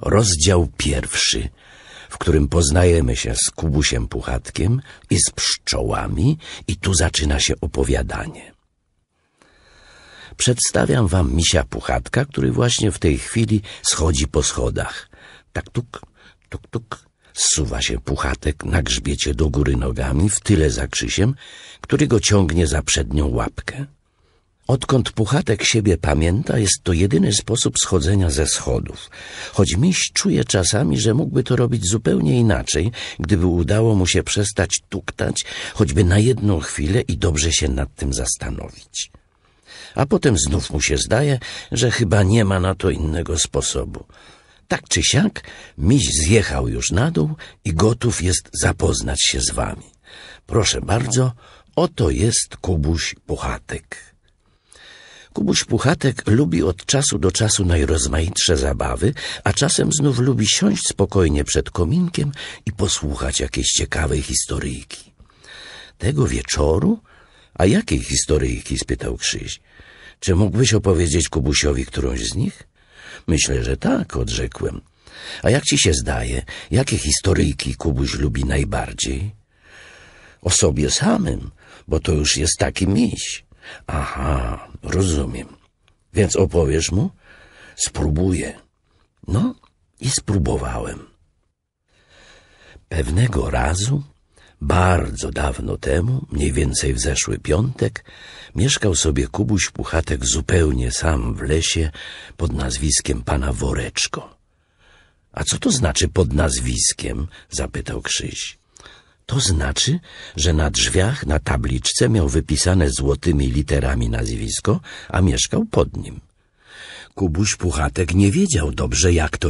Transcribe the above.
Rozdział pierwszy, w którym poznajemy się z Kubusiem Puchatkiem i z pszczołami i tu zaczyna się opowiadanie. Przedstawiam wam misia Puchatka, który właśnie w tej chwili schodzi po schodach. Tak tuk, tuk, tuk. Zsuwa się Puchatek na grzbiecie do góry nogami, w tyle za Krzysiem, który go ciągnie za przednią łapkę. Odkąd Puchatek siebie pamięta, jest to jedyny sposób schodzenia ze schodów. Choć miś czuje czasami, że mógłby to robić zupełnie inaczej, gdyby udało mu się przestać tuktać, choćby na jedną chwilę i dobrze się nad tym zastanowić. A potem znów mu się zdaje, że chyba nie ma na to innego sposobu. Tak czy siak, miś zjechał już na dół i gotów jest zapoznać się z wami. Proszę bardzo, oto jest Kubuś Puchatek. Kubuś Puchatek lubi od czasu do czasu najrozmaitsze zabawy, a czasem znów lubi siąść spokojnie przed kominkiem i posłuchać jakiejś ciekawej historyjki. Tego wieczoru? A jakiej historyjki? spytał Krzyś. Czy mógłbyś opowiedzieć Kubusiowi którąś z nich? Myślę, że tak, odrzekłem. A jak ci się zdaje, jakie historyjki Kubuś lubi najbardziej? O sobie samym, bo to już jest taki miś. Aha, rozumiem. Więc opowiesz mu? Spróbuję. No i spróbowałem. Pewnego razu, bardzo dawno temu, mniej więcej w zeszły piątek, mieszkał sobie Kubuś Puchatek zupełnie sam w lesie pod nazwiskiem pana Woreczko. — A co to znaczy pod nazwiskiem? — zapytał Krzyś. To znaczy, że na drzwiach na tabliczce miał wypisane złotymi literami nazwisko, a mieszkał pod nim. Kubuś Puchatek nie wiedział dobrze, jak to